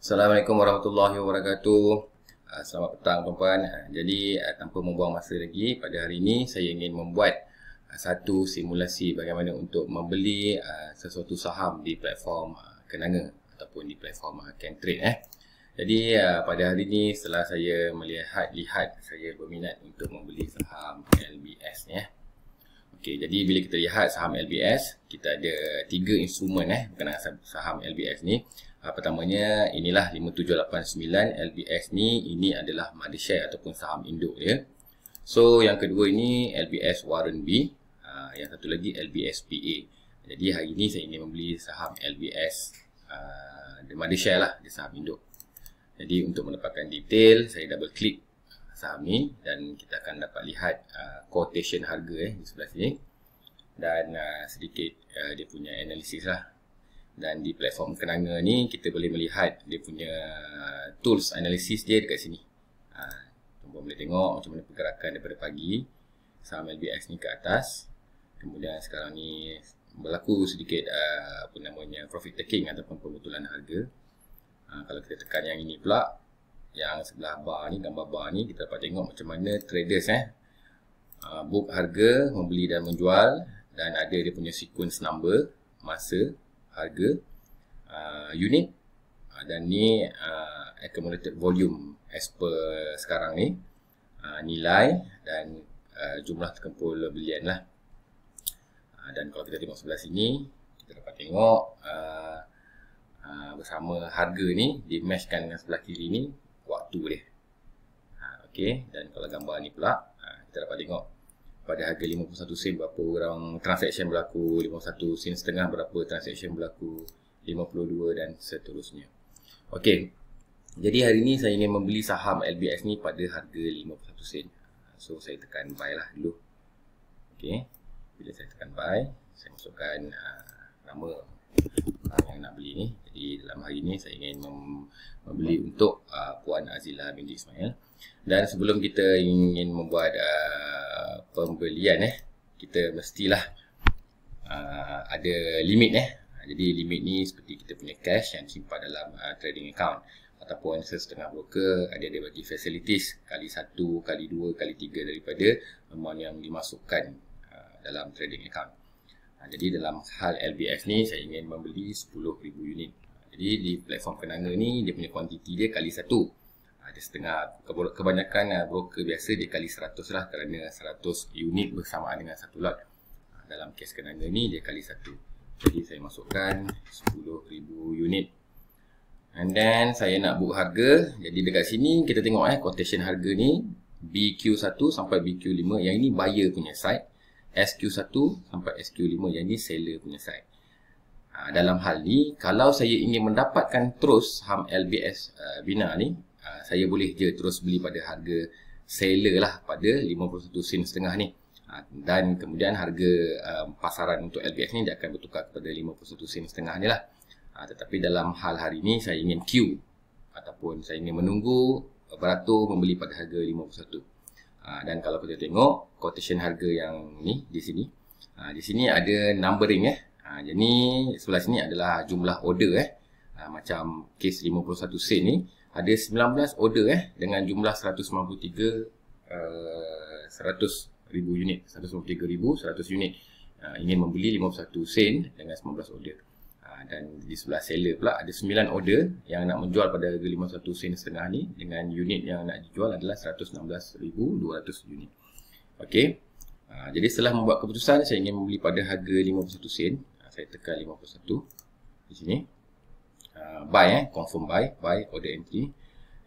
Assalamualaikum warahmatullahi wabarakatuh. Ah, selamat petang tuan-tuan. Ah, jadi ah, tanpa membuang masa lagi pada hari ini saya ingin membuat satu simulasi bagaimana untuk membeli sesuatu saham di platform Kenanga ataupun di platform Cantrade eh. Jadi pada hari ini setelah saya melihat lihat saya berminat untuk membeli saham LBS ya. Eh. Okey, jadi bila kita lihat saham LBS, kita ada tiga instrumen eh berkenaan saham LBS ni. Uh, pertamanya inilah 5789 LBS ni ini adalah mothershare ataupun saham induk ya. So yang kedua ini LBS Warren B, uh, yang satu lagi LBS PA. Jadi hari ini saya ingin membeli saham LBS uh, ha, mothershare lah, dia saham induk. Jadi untuk mendapatkan detail saya double click saham ni dan kita akan dapat lihat uh, quotation harga eh di sebelah sini dan uh, sedikit uh, dia punya analisis lah dan di platform Kenanga ni kita boleh melihat dia punya tools analisis dia dekat sini. Ah, boleh tengok macam mana pergerakan daripada pagi saham LBX ni ke atas. Kemudian sekarang ni berlaku sedikit uh, apa namanya profit taking ataupun pembetulan harga. Ha, kalau kita tekan yang ini pula yang sebelah bar ni gambar bar ni kita dapat tengok macam mana traders eh ha, book harga membeli dan menjual dan ada dia punya sequence number masa harga uh, unit uh, dan ni uh, accumulated volume as per sekarang ni uh, nilai dan uh, jumlah terkumpul belian lah uh, dan kalau kita tengok sebelah sini kita dapat tengok uh, uh, bersama harga ni di matchkan dengan sebelah kiri ni waktu dia uh, okay. dan kalau gambar ni pula uh, kita dapat tengok pada harga 51 sen berapa orang transaction berlaku 51 sen setengah berapa transaction berlaku 52 dan seterusnya Okey, jadi hari ni saya ingin membeli saham LBS ni pada harga 51 sen so saya tekan buy lah dulu Okey, bila saya tekan buy saya masukkan uh, nama orang ah, yang nak beli ni jadi dalam hari ni saya ingin mem- membeli untuk uh, Puan Azila binti Ismail dan sebelum kita ingin membuat uh, pembelian eh kita mestilah uh, ada limit eh jadi limit ni seperti kita punya cash yang simpan dalam uh, trading account ataupun sesetengah broker ada ada bagi facilities kali satu, kali dua, kali tiga daripada amount yang dimasukkan uh, dalam trading account uh, jadi dalam hal LBF ni saya ingin membeli 10000 unit jadi di platform penanga ni dia punya quantity dia kali satu ada setengah kebanyakan uh, broker biasa dia kali 100 lah kerana 100 unit bersamaan dengan satu lot uh, dalam kes kenanga ni dia kali satu jadi saya masukkan 10,000 unit and then saya nak book harga jadi dekat sini kita tengok eh quotation harga ni BQ1 sampai BQ5 yang ini buyer punya side SQ1 sampai SQ5 yang ini seller punya side ha, dalam hal ni, kalau saya ingin mendapatkan terus HAM LBS uh, eh, Bina ni Ah, saya boleh je terus beli pada harga seller lah pada 51 sen setengah ni ah, dan kemudian harga ah, pasaran untuk LBS ni dia akan bertukar kepada 51 sen setengah ni lah tetapi dalam hal hari ni saya ingin queue ataupun saya ingin menunggu beratur membeli pada harga 51 dan kalau kita tengok quotation harga yang ni di sini di sini ada numbering eh jadi sebelah sini adalah jumlah order eh macam kes 51 sen ni ada 19 order eh dengan jumlah 193 uh, 100 ribu unit 193 ribu 100 unit uh, ingin membeli 51 sen dengan 19 order uh, dan di sebelah seller pula ada 9 order yang nak menjual pada harga 51 sen setengah ni dengan unit yang nak dijual adalah 116,200 unit ok uh, ah, jadi setelah membuat keputusan saya ingin membeli pada harga 51 sen uh, saya tekan 51 di sini Uh, buy eh confirm buy buy order entry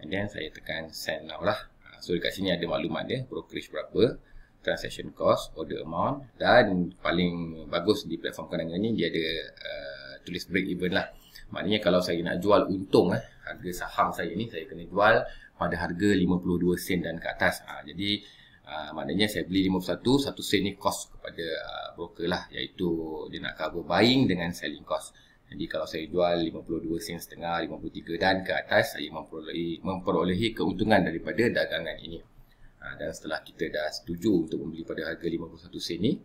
and then saya tekan send now lah uh, so dekat sini ada maklumat dia brokerage berapa transaction cost order amount dan paling bagus di platform kenangan ni dia ada uh, tulis break even lah maknanya kalau saya nak jual untung eh harga saham saya ni saya kena jual pada harga 52 sen dan ke atas ha, jadi Uh, maknanya saya beli 51, 1 sen ni cost kepada uh, broker lah iaitu dia nak cover buying dengan selling cost jadi kalau saya jual 52 sen setengah, 53 dan ke atas saya memperolehi, memperolehi keuntungan daripada dagangan ini. Ha, dan setelah kita dah setuju untuk membeli pada harga 51 sen ni,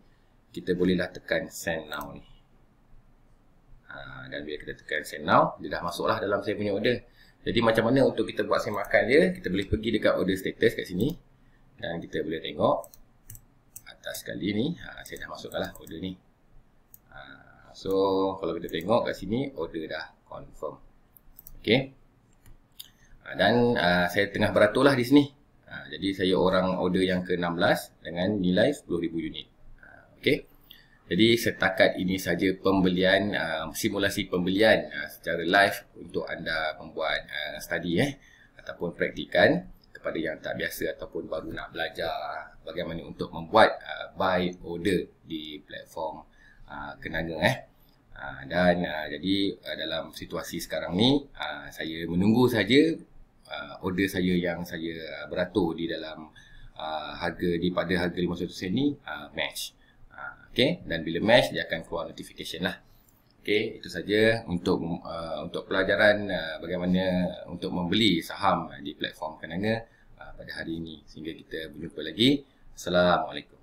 kita bolehlah tekan send now ni. Ha, dan bila kita tekan send now, dia dah masuklah dalam saya punya order. Jadi macam mana untuk kita buat semakan dia, kita boleh pergi dekat order status kat sini dan kita boleh tengok atas kali ni, ha, saya dah masukkanlah order ni. So kalau kita tengok kat sini order dah confirm. Okey. Ah, dan uh, saya tengah beratur lah di sini. Uh, jadi saya orang order yang ke-16 dengan nilai 10,000 unit. Uh, okay. Jadi setakat ini saja pembelian, uh, simulasi pembelian uh, secara live untuk anda membuat uh, study eh, ataupun praktikan kepada yang tak biasa ataupun baru nak belajar bagaimana untuk membuat uh, buy order di platform. Ah, kenanga eh. Ah, dan ah, jadi dalam situasi sekarang ni saya menunggu saja order saya yang saya beratur di dalam harga di pada harga 500 sen ni match. Okay, dan bila match dia akan keluar notification lah. Okay, itu saja untuk untuk pelajaran bagaimana untuk membeli saham di platform kenanga pada hari ini. Sehingga kita berjumpa lagi. Assalamualaikum.